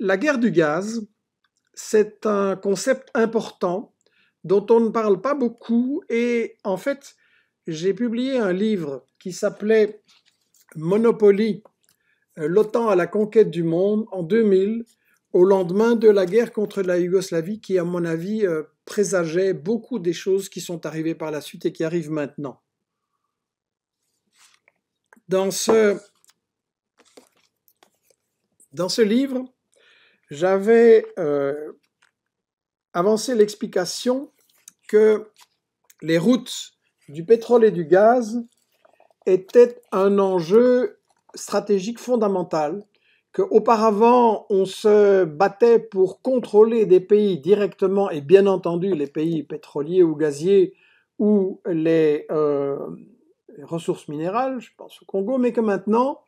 La guerre du gaz, c'est un concept important dont on ne parle pas beaucoup et en fait, j'ai publié un livre qui s'appelait Monopoly, euh, l'OTAN à la conquête du monde en 2000, au lendemain de la guerre contre la Yougoslavie qui, à mon avis, euh, présageait beaucoup des choses qui sont arrivées par la suite et qui arrivent maintenant. Dans ce, dans ce livre, j'avais euh, avancé l'explication que les routes du pétrole et du gaz étaient un enjeu stratégique fondamental, qu'auparavant on se battait pour contrôler des pays directement, et bien entendu les pays pétroliers ou gaziers ou les euh, ressources minérales, je pense au Congo, mais que maintenant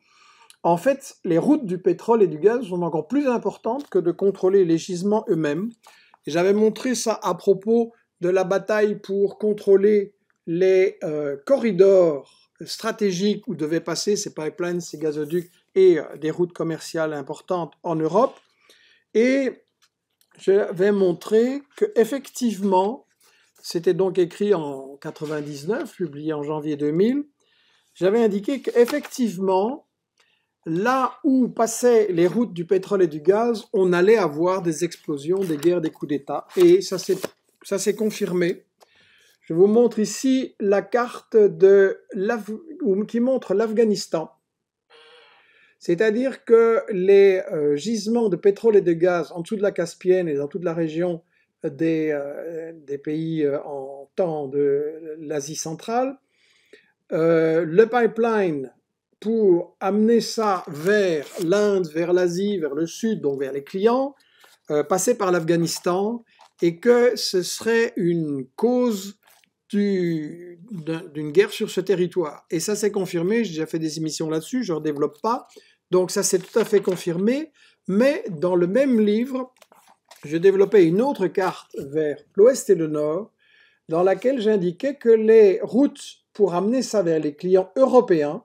en fait, les routes du pétrole et du gaz sont encore plus importantes que de contrôler les gisements eux-mêmes. J'avais montré ça à propos de la bataille pour contrôler les euh, corridors stratégiques où devaient passer ces pipelines, ces gazoducs et euh, des routes commerciales importantes en Europe. Et j'avais montré que effectivement, c'était donc écrit en 1999, publié en janvier 2000, j'avais indiqué qu'effectivement, là où passaient les routes du pétrole et du gaz, on allait avoir des explosions, des guerres, des coups d'État. Et ça s'est confirmé. Je vous montre ici la carte de qui montre l'Afghanistan. C'est-à-dire que les euh, gisements de pétrole et de gaz en dessous de la Caspienne et dans toute la région des, euh, pays euh, en temps de l'Asie centrale, le pipeline pour amener ça vers l'Inde, vers l'Asie, vers le Sud, donc vers les clients, euh, passer par l'Afghanistan, et que ce serait une cause d'une guerre sur ce territoire. Et ça s'est confirmé, j'ai déjà fait des émissions là-dessus, je ne redéveloppe pas, donc ça s'est tout à fait confirmé, mais dans le même livre, je développais une autre carte vers l'ouest et le nord, dans laquelle j'indiquais que les routes pour amener ça vers les clients européens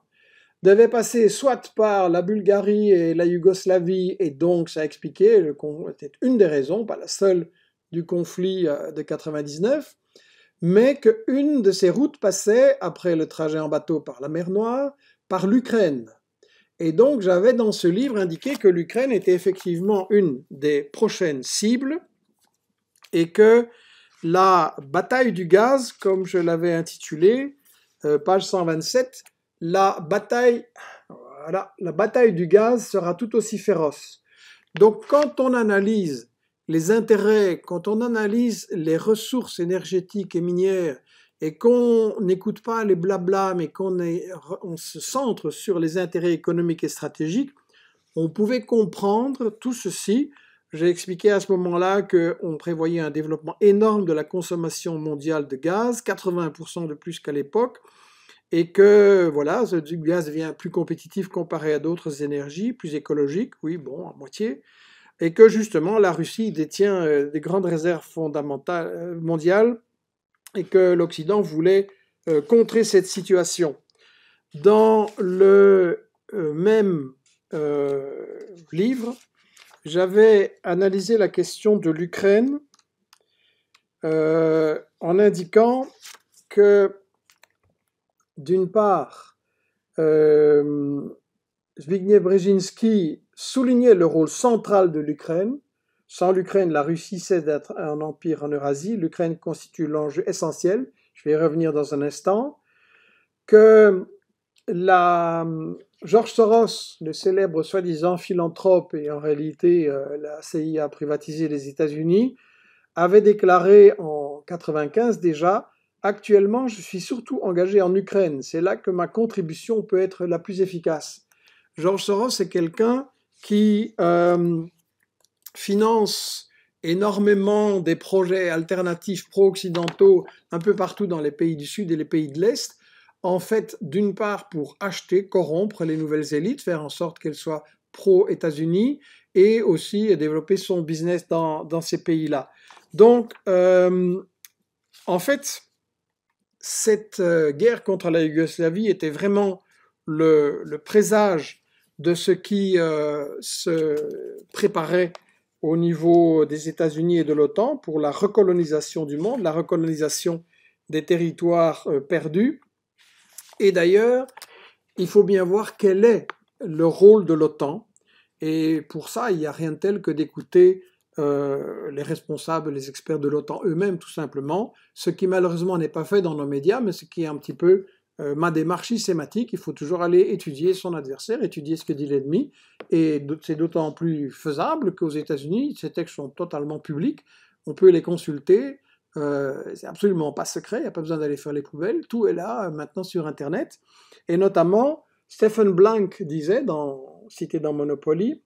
devait passer soit par la Bulgarie et la Yougoslavie, et donc ça expliquait, c'était une des raisons, pas la seule, du conflit euh, de 99, mais qu'une de ces routes passait, après le trajet en bateau par la mer Noire, par l'Ukraine. Et donc j'avais dans ce livre indiqué que l'Ukraine était effectivement une des prochaines cibles et que la bataille du gaz, comme je l'avais intitulé, euh, page 127, la bataille, la bataille du gaz sera tout aussi féroce. Donc quand on analyse les intérêts, quand on analyse les ressources énergétiques et minières, et qu'on n'écoute pas les blablas, mais qu'on se centre sur les intérêts économiques et stratégiques, on pouvait comprendre tout ceci. J'ai expliqué à ce moment-là qu'on prévoyait un développement énorme de la consommation mondiale de gaz, 80% de plus qu'à l'époque, et que voilà, le gaz devient plus compétitif comparé à d'autres énergies, plus écologique, oui, bon, à moitié, et que justement la Russie détient euh, des grandes réserves fondamentales euh, mondiales et que l'Occident voulait euh, contrer cette situation. Dans le même livre, j'avais analysé la question de l'Ukraine en indiquant que d'une part, euh, Zbigniew Brzezinski soulignait le rôle central de l'Ukraine. Sans l'Ukraine, la Russie cesse d'être un empire en Eurasie. L'Ukraine constitue l'enjeu essentiel. Je vais y revenir dans un instant. Que euh, George Soros, le célèbre soi-disant philanthrope et en réalité euh, la CIA a privatisé les États-Unis, avait déclaré en 1995 déjà Actuellement, je suis surtout engagé en Ukraine. C'est là que ma contribution peut être la plus efficace. Georges Soros est quelqu'un qui euh, finance énormément des projets alternatifs pro-occidentaux un peu partout dans les pays du Sud et les pays de l'Est. En fait, d'une part, pour acheter, corrompre les nouvelles élites, faire en sorte qu'elles soient pro-États-Unis et aussi développer son business dans, ces pays-là. Donc, euh, en fait, cette euh, guerre contre la Yougoslavie était vraiment le, présage de ce qui euh, se préparait au niveau des États-Unis et de l'OTAN pour la recolonisation du monde, la recolonisation des territoires euh, perdus. Et d'ailleurs, il faut bien voir quel est le rôle de l'OTAN. Et pour ça, il n'y a rien de tel que d'écouter euh, les responsables, les experts de l'OTAN eux-mêmes, tout simplement, ce qui malheureusement n'est pas fait dans nos médias, mais ce qui est un petit peu euh, ma démarche systématique. Il faut toujours aller étudier son adversaire, étudier ce que dit l'ennemi, et c'est d'autant plus faisable qu'aux États-Unis, ces textes sont totalement publics, on peut les consulter, euh, c'est absolument pas secret, il n'y a pas besoin d'aller faire les poubelles, tout est là maintenant sur Internet, et notamment, Stephen Blank disait, dans, cité dans Monopoly,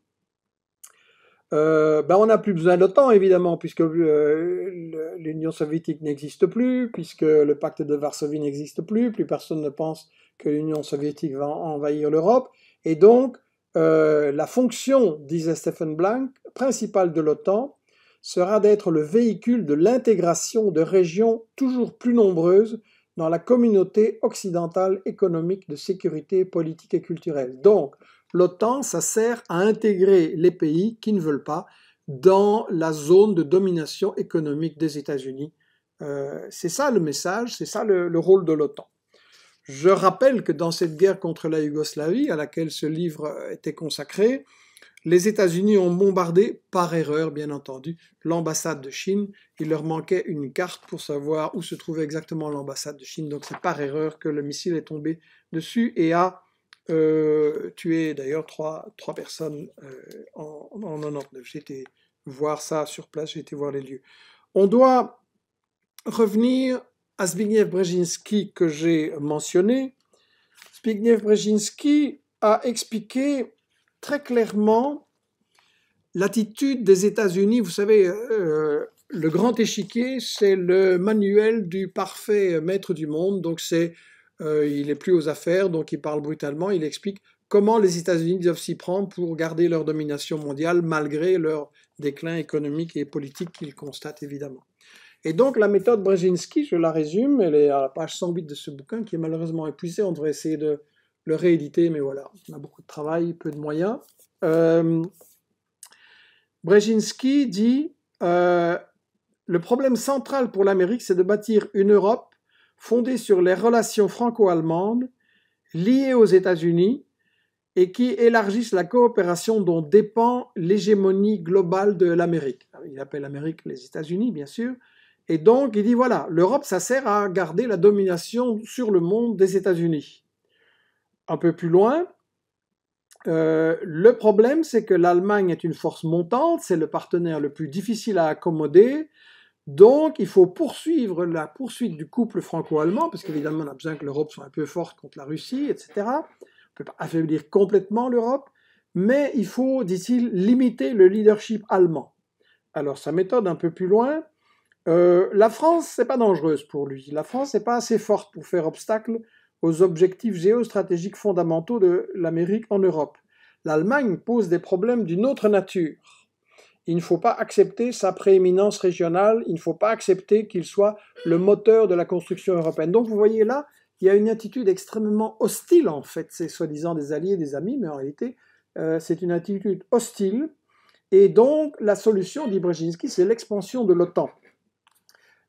ben on n'a plus besoin de d'OTAN, évidemment, puisque euh, l'Union soviétique n'existe plus, puisque le pacte de Varsovie n'existe plus, plus personne ne pense que l'Union soviétique va envahir l'Europe. Et donc, euh, la fonction, disait Stephen Blank, principale de l'OTAN, sera d'être le véhicule de l'intégration de régions toujours plus nombreuses dans la communauté occidentale économique de sécurité politique et culturelle. Donc, L'OTAN, ça sert à intégrer les pays qui ne veulent pas dans la zone de domination économique des États-Unis. Euh, c'est ça le message, c'est ça le, le, rôle de l'OTAN. Je rappelle que dans cette guerre contre la Yougoslavie, à laquelle ce livre était consacré, les États-Unis ont bombardé, par erreur bien entendu, l'ambassade de Chine. Il leur manquait une carte pour savoir où se trouvait exactement l'ambassade de Chine, donc c'est par erreur que le missile est tombé dessus et a euh, tu es d'ailleurs trois, personnes euh, en, en 99. J'étais voir ça sur place, j'ai été voir les lieux. On doit revenir à Zbigniew Brzezinski que j'ai mentionné. Zbigniew Brzezinski a expliqué très clairement l'attitude des États-Unis. Vous savez, euh, le grand échiquier, c'est le manuel du parfait maître du monde, donc c'est euh, il n'est plus aux affaires, donc il parle brutalement, il explique comment les États-Unis doivent s'y prendre pour garder leur domination mondiale malgré leur déclin économique et politique qu'il constatent évidemment. Et donc la méthode Brzezinski, je la résume, elle est à la page 108 de ce bouquin qui est malheureusement épuisé, on devrait essayer de le rééditer, mais voilà, on a beaucoup de travail, peu de moyens. Euh, Brzezinski dit euh, Le problème central pour l'Amérique, c'est de bâtir une Europe fondée sur les relations franco-allemandes liées aux États-Unis et qui élargissent la coopération dont dépend l'hégémonie globale de l'Amérique. Ah il appelle l'Amérique les États-Unis, bien sûr. Et donc, il dit, voilà, l'Europe, ça sert à garder la domination sur le monde des États-Unis. Un peu plus loin, euh, le problème, c'est que l'Allemagne est une force montante, c'est le partenaire le plus difficile à accommoder, donc, il faut poursuivre la poursuite du couple franco-allemand, parce qu'évidemment, on a besoin que l'Europe soit un peu forte contre la Russie, etc. On ne peut pas affaiblir complètement l'Europe, mais il faut, dit-il, limiter le leadership allemand. Alors, sa méthode un peu plus loin, euh, la France, n'est pas dangereuse pour lui. La France n'est pas assez forte pour faire obstacle aux objectifs géostratégiques fondamentaux de l'Amérique en Europe. L'Allemagne pose des problèmes d'une autre nature. Il ne faut pas accepter sa prééminence régionale, il ne faut pas accepter qu'il soit le moteur de la construction européenne. Donc vous voyez là, il y a une attitude extrêmement hostile, en fait, c'est soi-disant des alliés, des amis, mais en réalité, euh, c'est une attitude hostile. Et donc, la solution, dit Brzezinski, c'est l'expansion de l'OTAN.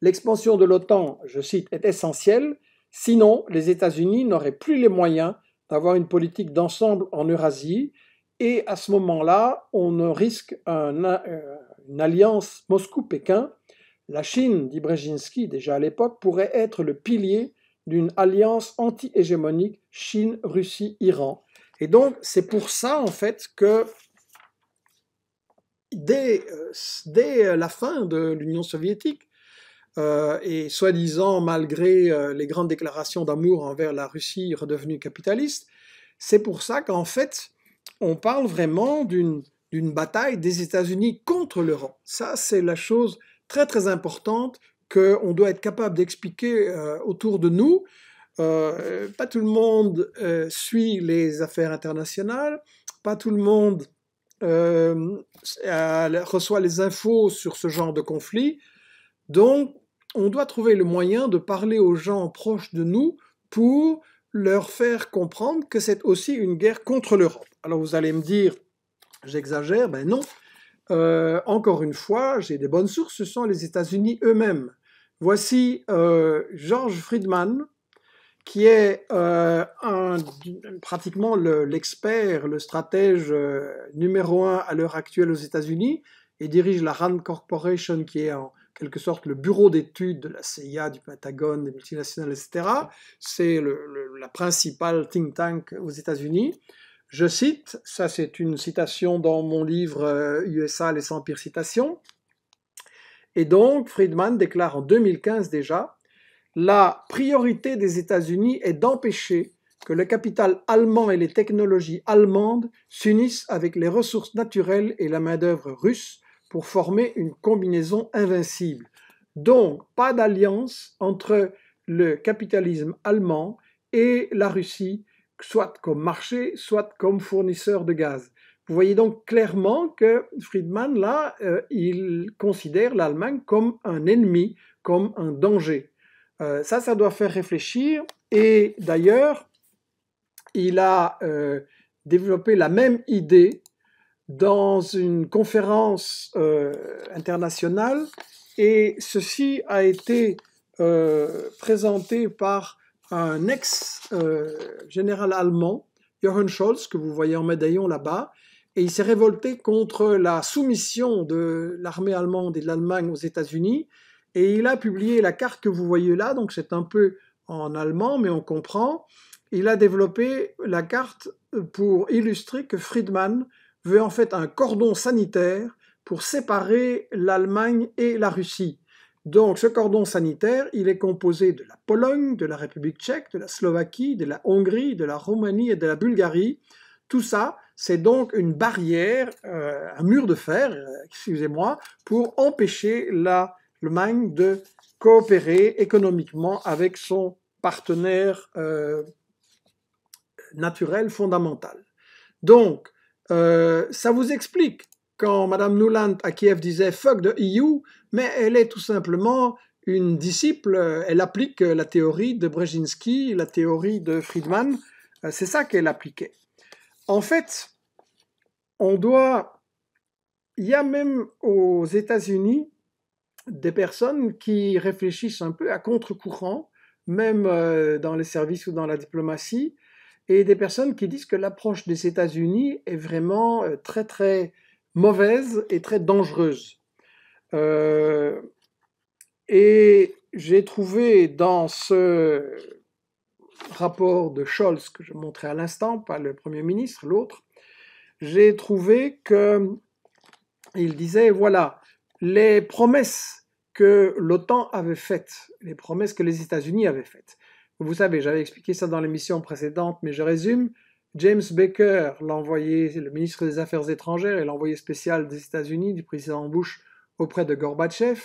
L'expansion de l'OTAN, je cite, est essentielle, sinon les États-Unis n'auraient plus les moyens d'avoir une politique d'ensemble en Eurasie, et à ce moment-là, on risque une alliance Moscou-Pékin. La Chine, dit Brzezinski déjà à l'époque, pourrait être le pilier d'une alliance anti-hégémonique Chine-Russie-Iran. Et donc, c'est pour ça, en fait, que dès, euh, dès euh, la fin de l'Union soviétique, euh, et soi-disant, malgré les grandes déclarations d'amour envers la Russie redevenue capitaliste, c'est pour ça qu'en fait, on parle vraiment d'une bataille des États-Unis contre l'Europe. Ça, c'est la chose très très importante qu'on doit être capable d'expliquer euh, autour de nous. Euh, pas tout le monde euh, suit les affaires internationales, pas tout le monde reçoit les infos sur ce genre de conflit. Donc, on doit trouver le moyen de parler aux gens proches de nous pour leur faire comprendre que c'est aussi une guerre contre l'Europe. Alors vous allez me dire, j'exagère, ben non. Euh, encore une fois, j'ai des bonnes sources, ce sont les États-Unis eux-mêmes. Voici euh, George Friedman, qui est euh, pratiquement l'expert, le, le, stratège numéro un à l'heure actuelle aux États-Unis, et dirige la RAND Corporation, qui est en, quelque sorte le bureau d'études de la CIA, du Pentagone, des multinationales, etc. C'est la principale think tank aux États-Unis. Je cite, ça c'est une citation dans mon livre USA, euh, les 100 pires citations. Et donc, Friedman déclare en 2015 déjà, la priorité des États-Unis est d'empêcher que le capital allemand et les technologies allemandes s'unissent avec les ressources naturelles et la main-d'œuvre russe pour former une combinaison invincible. Donc, pas d'alliance entre le capitalisme allemand et la Russie, soit comme marché, soit comme fournisseur de gaz. Vous voyez donc clairement que Friedman, là, euh, il considère l'Allemagne comme un ennemi, comme un danger. Euh, ça, ça doit faire réfléchir. Et d'ailleurs, il a euh, développé la même idée dans une conférence euh, internationale et ceci a été euh, présenté par un ex-général euh, allemand, Johann Scholz, que vous voyez en médaillon là-bas, et il s'est révolté contre la soumission de l'armée allemande et de l'Allemagne aux États-Unis, et il a publié la carte que vous voyez là, donc c'est un peu en allemand, mais on comprend. Il a développé la carte pour illustrer que Friedman veut en fait un cordon sanitaire pour séparer l'Allemagne et la Russie. Donc ce cordon sanitaire, il est composé de la Pologne, de la République tchèque, de la Slovaquie, de la Hongrie, de la Roumanie et de la Bulgarie. Tout ça, c'est donc une barrière, euh, un mur de fer, euh, excusez-moi, pour empêcher l'Allemagne de coopérer économiquement avec son partenaire euh, naturel fondamental. Donc, euh, ça vous explique quand Madame Nuland à Kiev disait fuck de EU, mais elle est tout simplement une disciple, euh, elle applique euh, la théorie de Brzezinski, la théorie de Friedman, c'est ça qu'elle appliquait. En fait, on doit... Il y a même aux États-Unis des personnes qui réfléchissent un peu à contre-courant, même dans les services ou dans la diplomatie, et des personnes qui disent que l'approche des États-Unis est vraiment euh, très très mauvaise et très dangereuse. Euh, et j'ai trouvé dans ce rapport de Scholz que je montrais à l'instant, pas le Premier ministre, l'autre, j'ai trouvé que il disait voilà les promesses que l'OTAN avait faites, les promesses que les États-Unis avaient faites, vous savez, j'avais expliqué ça dans l'émission précédente, mais je résume. James Baker, l'envoyé, le ministre des Affaires étrangères et l'envoyé spécial des États-Unis du président Bush auprès de Gorbatchev,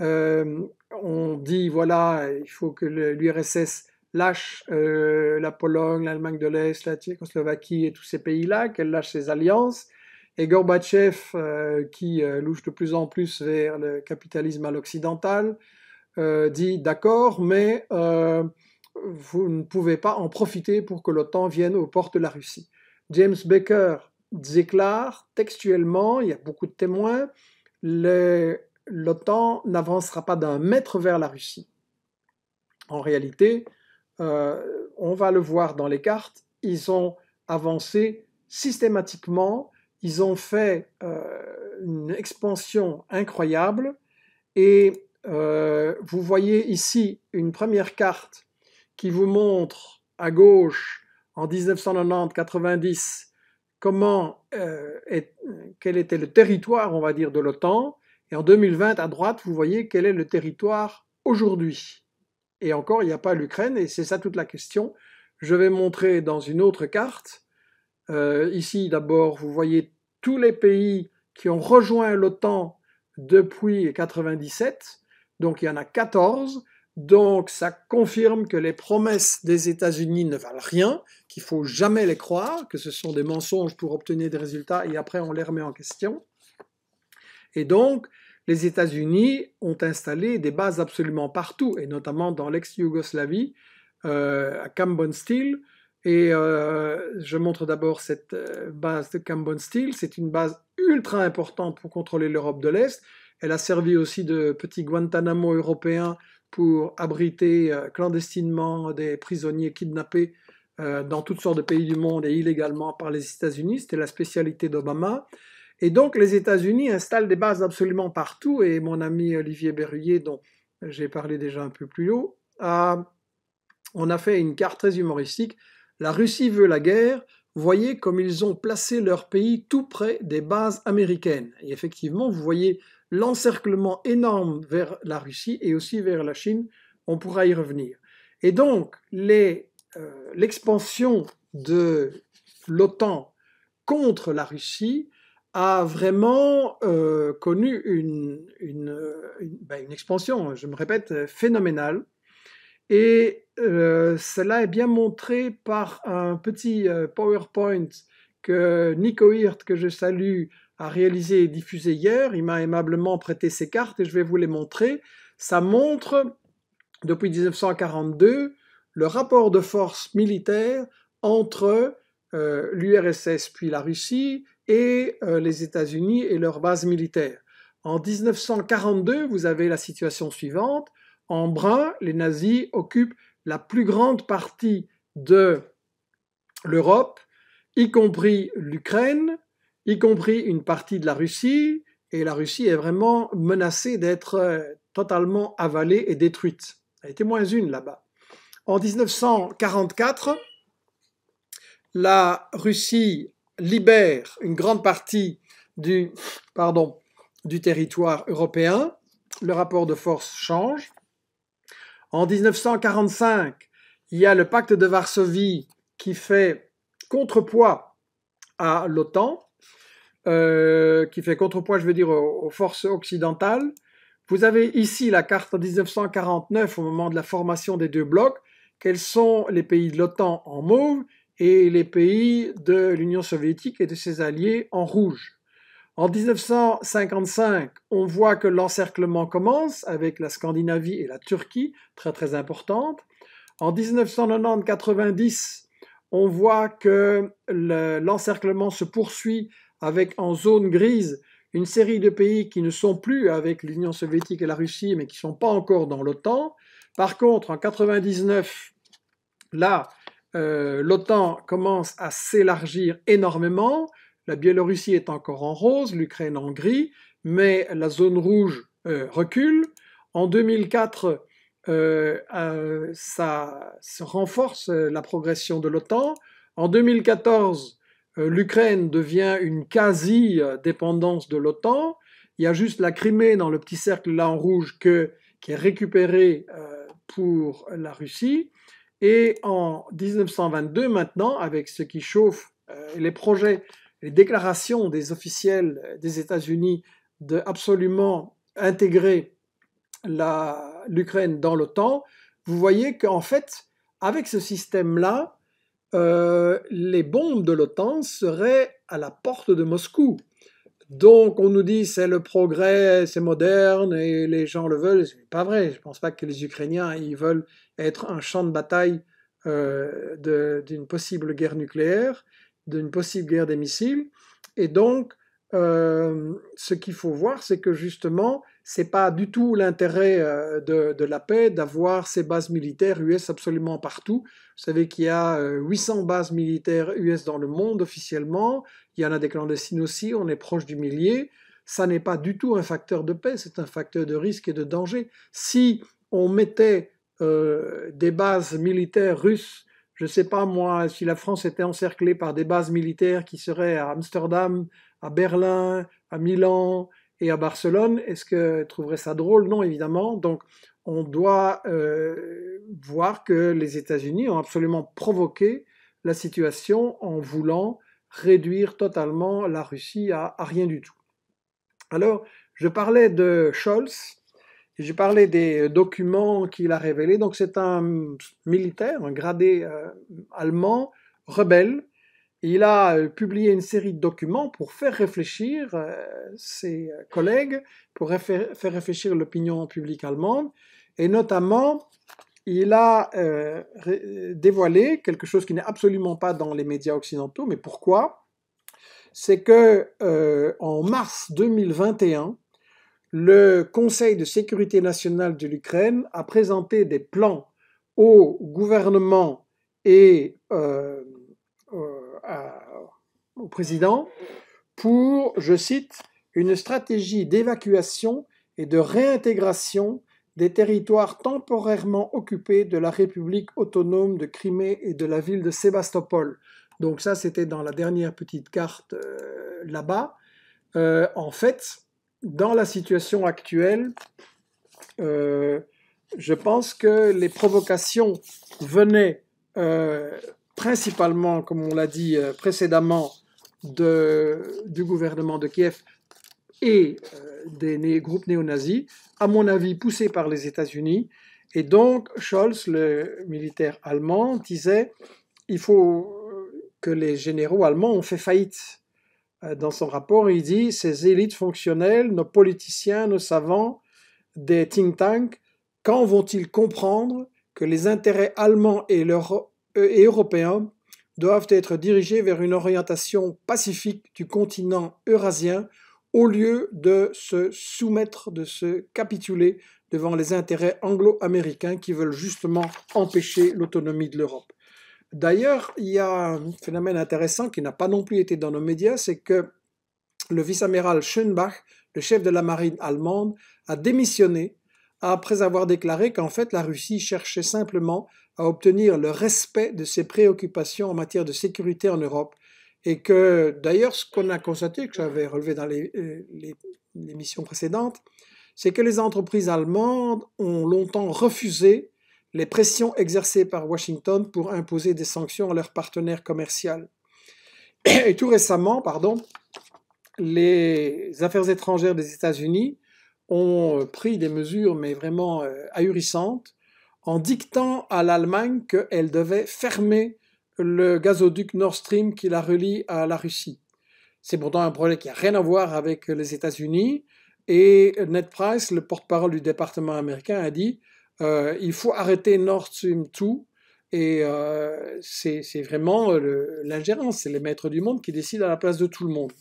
euh, on dit voilà, il faut que l'URSS lâche euh, la Pologne, l'Allemagne de l'Est, la Tchécoslovaquie et tous ces pays-là, qu'elle lâche ses alliances. Et Gorbatchev, euh, qui louche de plus en plus vers le capitalisme à l'occidental, dit d'accord, mais vous ne pouvez pas en profiter pour que l'OTAN vienne aux portes de la Russie. James Baker déclare textuellement, il y a beaucoup de témoins, l'OTAN n'avancera pas d'un mètre vers la Russie. En réalité, euh, on va le voir dans les cartes, ils ont avancé systématiquement, ils ont fait euh, une expansion incroyable et euh, vous voyez ici une première carte qui vous montre à gauche en 1990-90 comment euh, quel était le territoire, on va dire, de l'OTAN. Et en 2020, à droite, vous voyez quel est le territoire aujourd'hui. Et encore, il n'y a pas l'Ukraine, et c'est ça toute la question. Je vais montrer dans une autre carte. Euh, ici, d'abord, vous voyez tous les pays qui ont rejoint l'OTAN depuis 1997. Donc, il y en a 14. Donc ça confirme que les promesses des États-Unis ne valent rien, qu'il faut jamais les croire, que ce sont des mensonges pour obtenir des résultats et après on les remet en question. Et donc les États-Unis ont installé des bases absolument partout, et notamment dans l'ex-Yougoslavie, euh, à Cambon Steel. Et euh, je montre d'abord cette euh, base de Cambon Steel. C'est une base ultra importante pour contrôler l'Europe de l'Est. Elle a servi aussi de petit Guantanamo européen pour abriter euh, clandestinement des prisonniers kidnappés euh, dans toutes sortes de pays du monde et illégalement par les États-Unis. C'était la spécialité d'Obama. Et donc les États-Unis installent des bases absolument partout. Et mon ami Olivier Berruyer, dont j'ai parlé déjà un peu plus haut, a, on a fait une carte très humoristique. La Russie veut la guerre. Voyez comme ils ont placé leur pays tout près des bases américaines. Et effectivement, vous voyez l'encerclement énorme vers la Russie et aussi vers la Chine, on pourra y revenir. Et donc, euh, l'expansion de l'OTAN contre la Russie a vraiment euh, connu ben, une, expansion, je me répète, phénoménale. Et euh, cela est bien montré par un petit PowerPoint que Nico Hirt, que je salue, a réalisé et diffusé hier. Il m'a aimablement prêté ses cartes et je vais vous les montrer. Ça montre, depuis 1942, le rapport de force militaire entre euh, l'URSS puis la Russie et euh, les États-Unis et leurs bases militaires. En 1942, vous avez la situation suivante. En brun, les nazis occupent la plus grande partie de l'Europe, y compris l'Ukraine, y compris une partie de la Russie, et la Russie est vraiment menacée d'être euh, totalement avalée et détruite. Elle était moins une là-bas. En 1944, la Russie libère une grande partie du, pardon, du territoire européen. Le rapport de force change. En 1945, il y a le pacte de Varsovie qui fait contrepoids à l'OTAN. Euh, qui fait contrepoids, je veux dire, aux, forces occidentales. Vous avez ici la carte 1949 au moment de la formation des deux blocs. Quels sont les pays de l'OTAN en mauve et les pays de l'Union soviétique et de ses alliés en rouge en 1955, on voit que l'encerclement commence avec la Scandinavie et la Turquie, très très importante. En 1990-90, on voit que l'encerclement se poursuit avec en zone grise une série de pays qui ne sont plus avec l'Union soviétique et la Russie, mais qui ne sont pas encore dans l'OTAN. Par contre, en 1999 là, euh, l'OTAN commence à s'élargir énormément. La Biélorussie est encore en rose, l'Ukraine en gris, mais la zone rouge euh, recule. En 2004, euh, ça se renforce la progression de l'OTAN. En 2014, euh, l'Ukraine devient une quasi-dépendance de l'OTAN. Il y a juste la Crimée dans le petit cercle là en rouge qui est récupérée euh, pour la Russie. Et en 1922, maintenant, avec ce qui chauffe, euh, les projets, les déclarations des officiels des États-Unis de absolument intégrer l'Ukraine dans l'OTAN, vous voyez qu'en fait, avec ce système-là, euh, les bombes de l'OTAN seraient à la porte de Moscou. Donc on nous dit c'est le progrès, c'est moderne et les gens le veulent. C'est pas vrai. Je pense pas que les Ukrainiens ils veulent être un champ de bataille euh, d'une possible guerre nucléaire, d'une possible guerre des missiles. Et donc euh, ce qu'il faut voir, c'est que justement, c'est pas du tout l'intérêt de, la paix d'avoir ces bases militaires US absolument partout, vous savez qu'il y a 800 euh, bases militaires US dans le monde officiellement, il y en a des clandestines aussi, on est proche du millier. Ça n'est pas du tout un facteur de paix, c'est un facteur de risque et de danger. Si on mettait euh, des bases militaires russes, je ne sais pas moi, si la France était encerclée par des bases militaires qui seraient à Amsterdam, à Berlin, à Milan et à Barcelone, est-ce que trouverait ça drôle Non, évidemment. Donc on doit euh, voir que les États-Unis ont absolument provoqué la situation en voulant réduire totalement la Russie à, rien du tout. Alors, je parlais de Scholz, j'ai parlé des euh, documents qu'il a révélés. Donc, c'est un militaire, un gradé euh, allemand, rebelle. Il a publié une série de documents pour faire réfléchir ses collègues, pour faire réfléchir l'opinion publique allemande. Et notamment, il a euh, dévoilé quelque chose qui n'est absolument pas dans les médias occidentaux, mais pourquoi C'est que euh, en mars 2021, le Conseil de sécurité nationale de l'Ukraine a présenté des plans au gouvernement et euh, au président pour, je cite, une stratégie d'évacuation et de réintégration des territoires temporairement occupés de la République autonome de Crimée et de la ville de Sébastopol. Donc ça, c'était dans la dernière petite carte euh, là-bas. Euh, en fait, dans la situation actuelle, euh, je pense que les provocations venaient principalement, comme on l'a dit précédemment, du gouvernement de Kiev et des groupes néo-nazis, à mon avis, poussé par les États-Unis. Et donc, Scholz, le militaire allemand, disait il faut euh, que les généraux allemands ont fait faillite. Euh, dans son rapport, il dit ces élites fonctionnelles, nos politiciens, nos savants, des think tanks, quand vont-ils comprendre que les intérêts allemands et euh, européens doivent être dirigés vers une orientation pacifique du continent eurasien au lieu de se soumettre, de se capituler devant les intérêts anglo-américains qui veulent justement empêcher l'autonomie de l'Europe. D'ailleurs, il y a un phénomène intéressant qui n'a pas non plus été dans nos médias, c'est que le vice-amiral Schönbach, le chef de la marine allemande, a démissionné après avoir déclaré qu'en fait la Russie cherchait simplement à obtenir le respect de ses préoccupations en matière de sécurité en Europe et que d'ailleurs, ce qu'on a constaté, que j'avais relevé dans les, émissions euh, précédentes, c'est que les entreprises allemandes ont longtemps refusé les pressions exercées par Washington pour imposer des sanctions à leurs partenaires commerciaux. Et tout récemment, pardon, les affaires étrangères des États-Unis ont pris des mesures, mais vraiment euh, ahurissantes, en dictant à l'Allemagne qu'elle devait fermer le gazoduc Nord Stream qui la relie à la Russie. C'est pourtant un projet qui n'a rien à voir avec les États-Unis. Et Ned Price, le porte-parole du département américain, a dit euh, il faut arrêter Nord Stream 2. Et euh, c'est vraiment l'ingérence, c'est les maîtres du monde qui décident à la place de tout le monde.